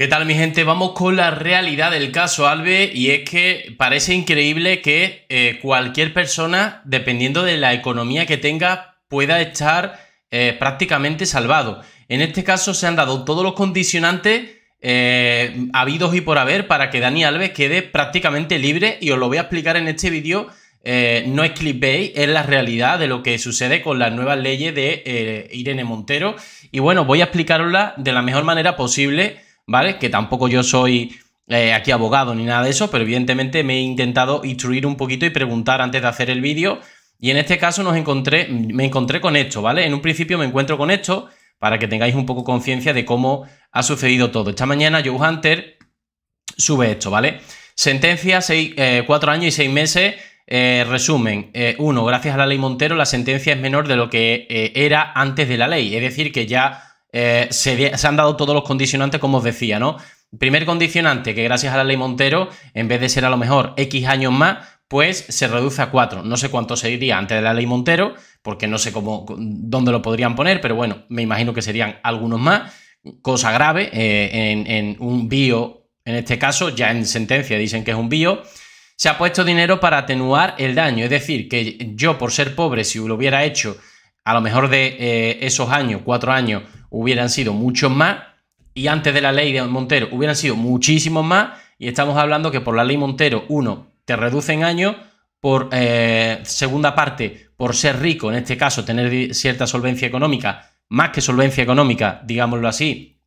¿Qué tal mi gente? Vamos con la realidad del caso Alve y es que parece increíble que eh, cualquier persona, dependiendo de la economía que tenga, pueda estar eh, prácticamente salvado. En este caso se han dado todos los condicionantes eh, habidos y por haber para que Dani Alves quede prácticamente libre y os lo voy a explicar en este vídeo. no es clickbait, es la realidad de lo que sucede con las nuevas leyes de Irene Montero. Y bueno, voy a explicarosla de la mejor manera posible ¿vale? Que tampoco yo soy eh, aquí abogado ni nada de eso, pero evidentemente me he intentado instruir un poquito y preguntar antes de hacer el vídeo. Y en este caso nos encontré, me encontré con esto, ¿vale? En un principio me encuentro con esto para que tengáis un poco conciencia de cómo ha sucedido todo. Esta mañana Joe Hunter sube esto, ¿vale? Sentencia, 4 eh, cuatro años y seis meses. Eh, resumen, uno, gracias a la ley Montero la sentencia es menor de lo que era antes de la ley, es decir, que ya eh, se, han dado todos los condicionantes, como os decía, ¿no? Primer condicionante, que gracias a la ley Montero, en vez de ser a lo mejor X años más, pues se reduce a 4. No sé cuánto sería antes de la ley Montero, porque no sé cómo, dónde lo podrían poner, pero bueno, me imagino que serían algunos más. Cosa grave, eh, en, un bio, en este caso, ya en sentencia dicen que es un bio, se ha puesto dinero para atenuar el daño. Es decir, que yo por ser pobre, si lo hubiera hecho a lo mejor de eh, esos años, cuatro años, hubieran sido muchos más y antes de la ley de Montero hubieran sido muchísimos más y estamos hablando que por la ley Montero, uno, te reducen años, por eh, segunda parte, por ser rico, en este caso tener cierta solvencia económica, más que solvencia económica, digámoslo así,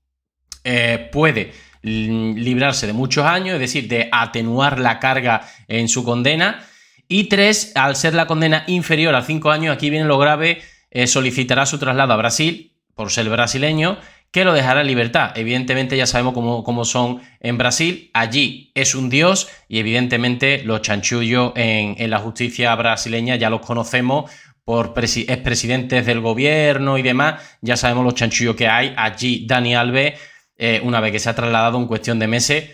eh, puede librarse de muchos años, es decir, de atenuar la carga en su condena. Y tres, al ser la condena inferior a cinco años, aquí viene lo grave, eh, solicitará su traslado a Brasil por ser brasileño, que lo dejará en libertad. Evidentemente ya sabemos cómo, son en Brasil, allí es un dios y evidentemente los chanchullos en, la justicia brasileña ya los conocemos por expresidentes del gobierno y demás, ya sabemos los chanchullos que hay. Allí Dani Alves, eh, una vez que se ha trasladado en cuestión de meses,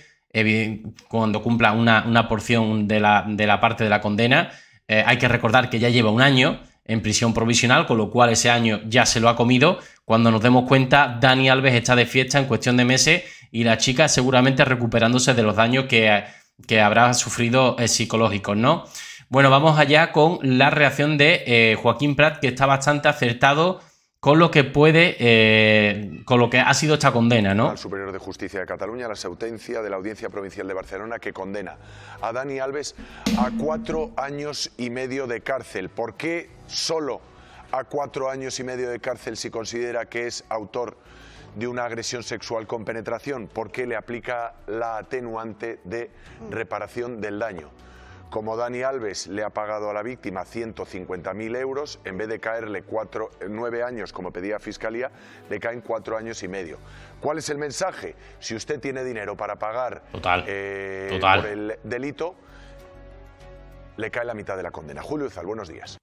cuando cumpla una, una porción de la, parte de la condena, eh, hay que recordar que ya lleva un año, en prisión provisional, con lo cual ese año ya se lo ha comido. Cuando nos demos cuenta, Dani Alves está de fiesta en cuestión de meses y la chica seguramente recuperándose de los daños que, que habrá sufrido eh, psicológicos, ¿no? Bueno, vamos allá con la reacción de eh, Joaquín Prat, que está bastante acertado con lo que puede, eh, con lo que ha sido esta condena, ¿no? Al Superior de Justicia de Cataluña, la sentencia de la Audiencia Provincial de Barcelona que condena a Dani Alves a cuatro años y medio de cárcel. ¿Por qué solo a cuatro años y medio de cárcel si considera que es autor de una agresión sexual con penetración? ¿Por qué le aplica la atenuante de reparación del daño? Como Dani Alves le ha pagado a la víctima 150.000 euros, en vez de caerle cuatro, nueve años como pedía Fiscalía, le caen cuatro años y medio. ¿Cuál es el mensaje? Si usted tiene dinero para pagar total, eh, por el delito, le cae la mitad de la condena. Julio saludos, buenos días.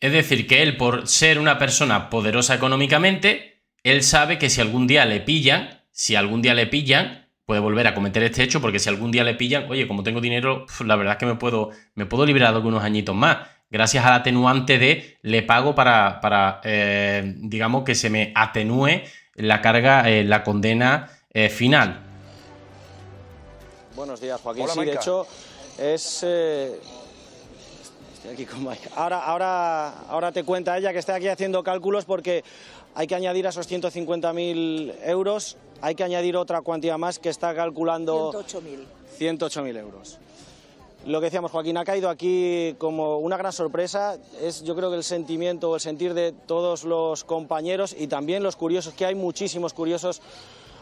Es decir, que él, por ser una persona poderosa económicamente, él sabe que si algún día le pillan, si algún día le pillan, puede volver a cometer este hecho porque si algún día le pillan, oye, como tengo dinero, la verdad es que me puedo, me puedo liberar de algunos añitos más. Gracias al atenuante de le pago para, para eh, digamos, que se me atenúe la carga, eh, la condena eh, final. Buenos días, Joaquín. sí, de hecho, es... Estoy aquí con Ahora, ahora, ahora te cuenta ella que está aquí haciendo cálculos porque hay que añadir a esos 150.000 euros hay que añadir otra cuantía más que está calculando... 108.000. euros. Lo que decíamos, Joaquín, ha caído aquí como una gran sorpresa. Es yo creo que el sentimiento o el sentir de todos los compañeros y también los curiosos, que hay muchísimos curiosos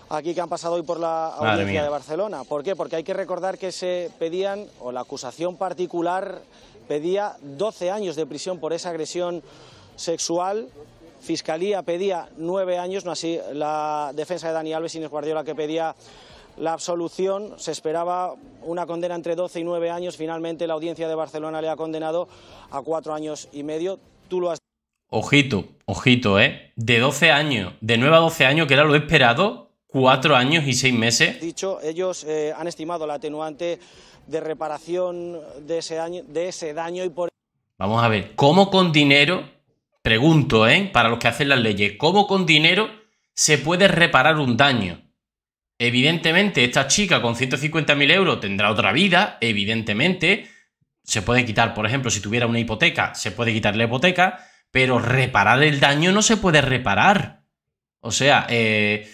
aquí que han pasado hoy por la audiencia de Barcelona. ¿Por qué? Porque hay que recordar que se pedían, o la acusación particular pedía 12 años de prisión por esa agresión sexual Fiscalía pedía nueve años, no así la defensa de Dani Alves, y Inés Guardiola, que pedía la absolución. Se esperaba una condena entre doce y nueve años. Finalmente la audiencia de Barcelona le ha condenado a cuatro años y medio. Tú lo has... Ojito, ojito, ¿eh? De doce años, de nueve a 12 años, que era lo esperado, ¿Cuatro años y seis meses. Dicho, ellos eh, han estimado la atenuante de reparación de ese, de ese daño y por... Vamos a ver, ¿cómo con dinero Pregunto, ¿eh? Para los que hacen las leyes, ¿cómo con dinero se puede reparar un daño? Evidentemente, esta chica con 150.000 euros tendrá otra vida, evidentemente. Se puede quitar, por ejemplo, si tuviera una hipoteca, se puede quitar la hipoteca, pero reparar el daño no se puede reparar. O sea, eh,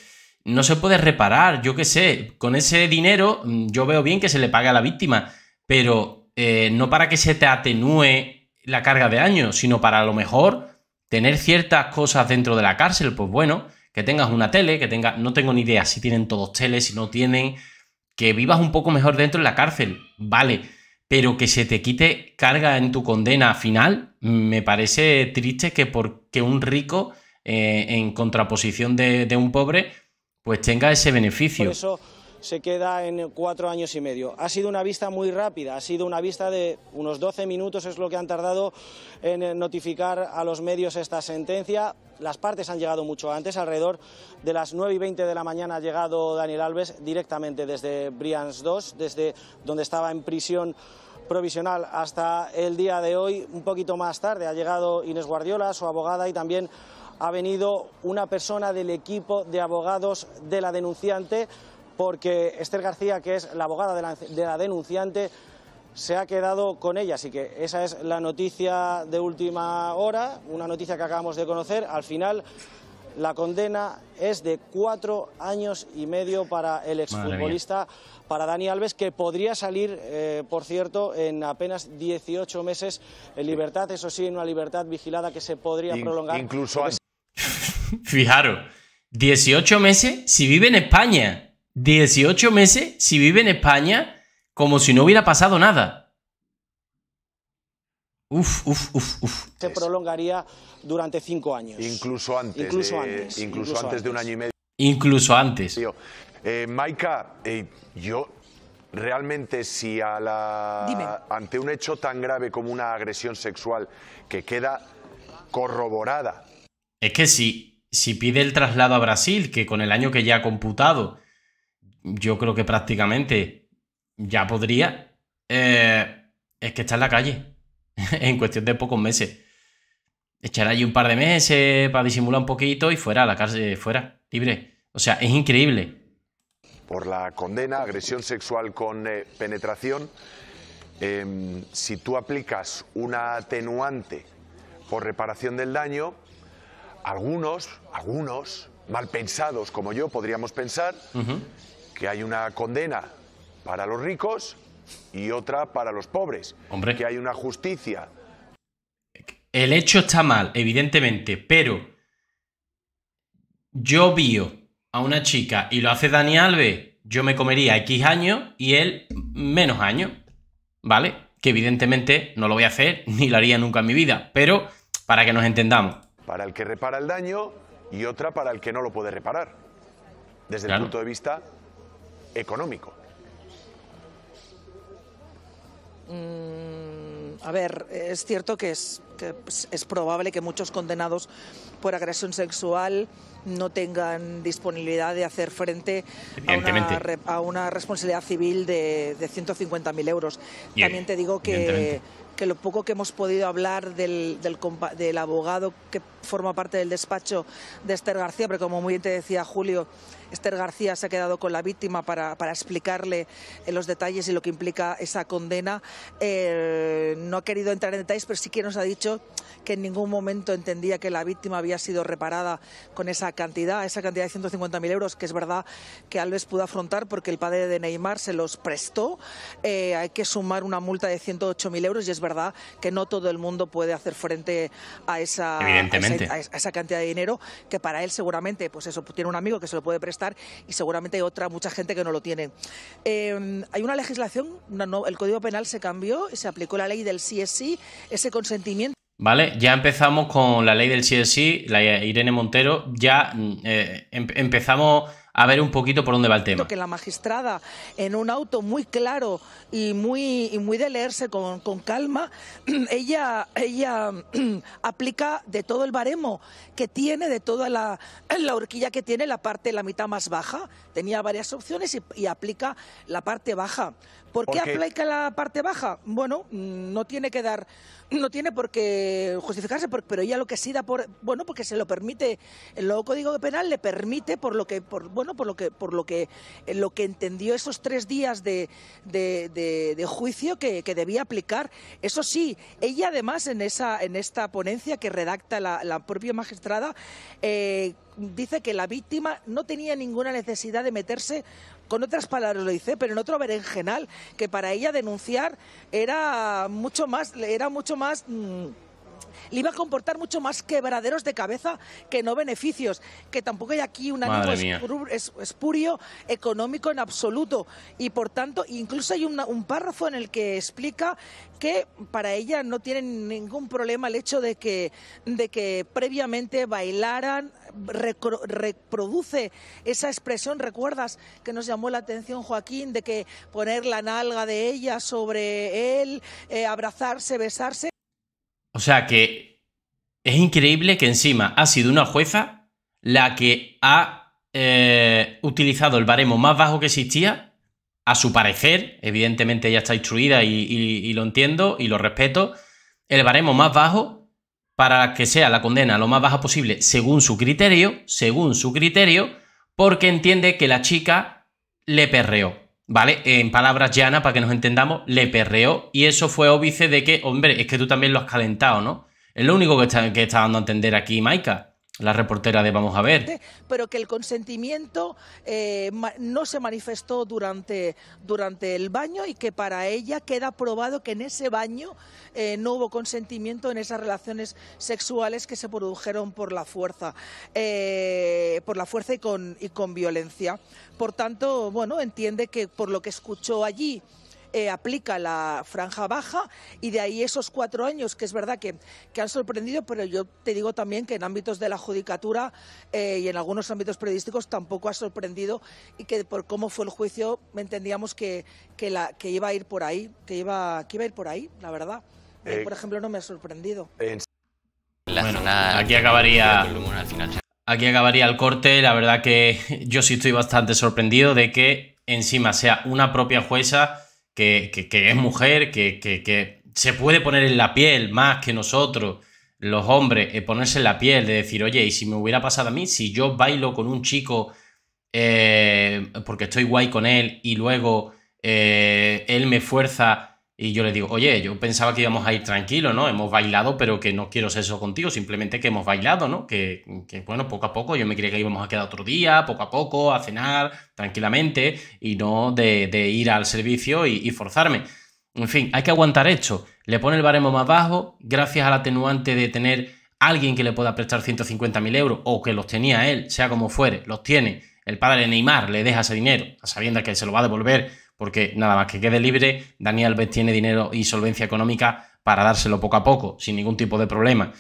no se puede reparar, yo qué sé, con ese dinero mm, yo veo bien que se le pague a la víctima, pero eh, no para que se te atenúe la carga de daño, sino para a lo mejor Tener ciertas cosas dentro de la cárcel, pues bueno, que tengas una tele, que tengas, no tengo ni idea si tienen todos teles, si no tienen, que vivas un poco mejor dentro de la cárcel, vale, pero que se te quite carga en tu condena final, me parece triste que porque un rico, eh, en contraposición de, un pobre, pues tenga ese beneficio se queda en cuatro años y medio. Ha sido una vista muy rápida, ha sido una vista de unos doce minutos, es lo que han tardado en eh, notificar a los medios esta sentencia. Las partes han llegado mucho antes, alrededor de las nueve y veinte de la mañana ha llegado Daniel Alves directamente desde Brians 2, desde donde estaba en prisión provisional hasta el día de hoy. Un poquito más tarde ha llegado Inés Guardiola, su abogada, y también ha venido una persona del equipo de abogados de la denunciante porque Esther García, que es la abogada de la, denunciante, se ha quedado con ella. Así que esa es la noticia de última hora, una noticia que acabamos de conocer. Al final, la condena es de cuatro años y medio para el exfutbolista, para Dani Alves, que podría salir, eh, por cierto, en apenas 18 meses en libertad, eso sí, en una libertad vigilada que se podría prolongar. Incluso Fijaros, 18 meses si vive en España. 18 meses si vive en España como si no hubiera pasado nada. Uf, uf, uf, uf. Se prolongaría durante cinco años. Incluso antes. Incluso eh, antes. Incluso, antes de un año y medio. Incluso antes. Eh, Maika, eh, yo realmente si a la, ante un hecho tan grave como una agresión sexual que queda corroborada. Es que si, si pide el traslado a Brasil, que con el año que ya ha computado yo creo que prácticamente ya podría, eh, es que está en la calle en cuestión de pocos meses. Echar allí un par de meses para disimular un poquito y fuera, a la cárcel, eh, fuera, libre. O sea, es increíble. Por la condena, agresión sexual con eh, penetración, em, si tú aplicas una atenuante por reparación del daño, algunos, algunos, mal pensados como yo, podríamos pensar que hay una condena para los ricos y otra para los pobres. Hombre. Que hay una justicia. El hecho está mal, evidentemente, pero yo vio a una chica y lo hace Dani Alves, yo me comería X años y él menos años. ¿Vale? Que evidentemente no lo voy a hacer ni lo haría nunca en mi vida, pero para que nos entendamos. Para el que repara el daño y otra para el que no lo puede reparar. Desde el punto de vista económico? Mm, a ver, es cierto que es, pues, es probable que muchos condenados por agresión sexual no tengan disponibilidad de hacer frente a una, responsabilidad civil de, de 150.000 euros. También te digo que, lo poco que hemos podido hablar del, del, del abogado que forma parte del despacho de Esther García, pero como muy bien te decía Julio, Esther García se ha quedado con la víctima para, explicarle eh, los detalles y lo que implica esa condena. Eh, no ha querido entrar en detalles, pero sí que nos ha dicho que en ningún momento entendía que la víctima había sido reparada con esa cantidad, esa cantidad de 150.000 euros, que es verdad que Alves pudo afrontar porque el padre de Neymar se los prestó. Eh, hay que sumar una multa de 108.000 euros y es verdad que no todo el mundo puede hacer frente A esa a, esa cantidad de dinero que para él seguramente, pues eso, pues tiene un amigo que se lo puede prestar y seguramente hay otra, mucha gente que no lo tiene. Em, hay una legislación, el Código Penal se cambió se aplicó la ley del sí es sí, ese consentimiento. Vale, ya empezamos con la ley del sí es sí, la Irene Montero, ya mm, eh, em, empezamos a ver un poquito por dónde va el tema. Que la magistrada, en un auto muy claro y muy, muy de leerse con, calma, ella, ella aplica de todo el baremo que tiene, de toda la, la horquilla que tiene, la parte, la mitad más baja. Tenía varias opciones y, aplica la parte baja. ¿Por, qué, aplica la parte baja? Bueno, mm, no tiene que dar, no tiene por qué justificarse, pero ella lo que sí da por, bueno, porque se lo permite, el nuevo código penal le permite, por lo que, bueno, por lo que, por lo que, eh, lo que entendió esos tres días de, juicio que, debía aplicar. Eso sí, ella además en, esa, en esta ponencia que redacta la, propia magistrada, eh, dice que la víctima no tenía ninguna necesidad de meterse, con otras palabras lo dice, pero en otro berenjenal, que para ella denunciar era mucho más, era mucho más. Mm, le iba a comportar mucho más quebraderos de cabeza que no beneficios, que tampoco hay aquí un ánimo espurio económico en absoluto. Y por tanto, incluso hay un párrafo en el que explica que para ella no tiene ningún problema el hecho de que, de que previamente bailaran, reproduce esa expresión, recuerdas que nos llamó la atención Joaquín, de que poner la nalga de ella sobre él, eh, abrazarse, besarse. O sea que es increíble que encima ha sido una jueza la que ha eh, utilizado el baremo más bajo que existía, a su parecer, evidentemente ella está instruida y, y lo entiendo y lo respeto, el baremo más bajo para que sea la condena lo más baja posible según su criterio, según su criterio, porque entiende que la chica le perreó. ¿vale? En palabras llana para que nos entendamos, le perreó y eso fue óbice de que, hombre, es que tú también lo has calentado, ¿no? Es lo único que está, que está dando a entender aquí Maika la reportera de Vamos a ver. Pero que el consentimiento eh, no se manifestó durante, durante el baño y que para ella queda probado que en ese baño eh, no hubo consentimiento en esas relaciones sexuales que se produjeron por la fuerza, eh, por la fuerza y con, y con violencia. Por tanto, bueno, entiende que por lo que escuchó allí eh, aplica la franja baja y de ahí esos cuatro años que es verdad que, han sorprendido, pero yo te digo también que en ámbitos de la judicatura eh, y en algunos ámbitos periodísticos tampoco ha sorprendido y que por cómo fue el juicio entendíamos que, que, la, que iba a ir por ahí, que iba, que iba a ir por ahí, la verdad. Eh, por ejemplo, no me ha sorprendido. bueno, aquí acabaría. Aquí acabaría el corte. La verdad que yo sí estoy bastante sorprendido de que encima sea una propia jueza que, es mujer, que, que, se puede poner en la piel más que nosotros, los hombres, eh, ponerse en la piel, de decir, oye, y si me hubiera pasado a mí, si yo bailo con un chico eh, porque estoy guay con él y luego eh, él me fuerza y yo le digo, oye, yo pensaba que íbamos a ir tranquilo, ¿no? Hemos bailado, pero que no quiero ser eso contigo, simplemente que hemos bailado, ¿no? Que, bueno, poco a poco, yo me creía que íbamos a quedar otro día, poco a poco, a cenar tranquilamente y no de, ir al servicio y, forzarme. En fin, hay que aguantar esto. Le pone el baremo más bajo, gracias al atenuante de tener alguien que le pueda prestar 150.000 euros o que los tenía él, sea como fuere, los tiene. El padre de Neymar le deja ese dinero, sabiendo que se lo va a devolver porque nada más que quede libre, Daniel Alves tiene dinero y solvencia económica para dárselo poco a poco, sin ningún tipo de problema.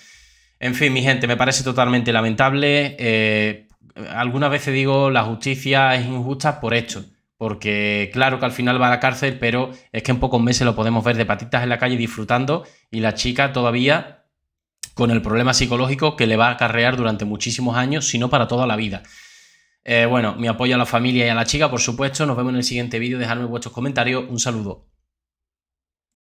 En fin, mi gente, me parece totalmente lamentable. Eh, algunas veces digo, la justicia es injusta por esto, porque claro que al final va a la cárcel, pero es que en pocos meses lo podemos ver de patitas en la calle disfrutando y la chica todavía con el problema psicológico que le va a acarrear durante muchísimos años, si no para toda la vida. Eh, bueno, mi apoyo a la familia y a la chica, por supuesto. Nos vemos en el siguiente vídeo. Dejadme vuestros comentarios. Un saludo.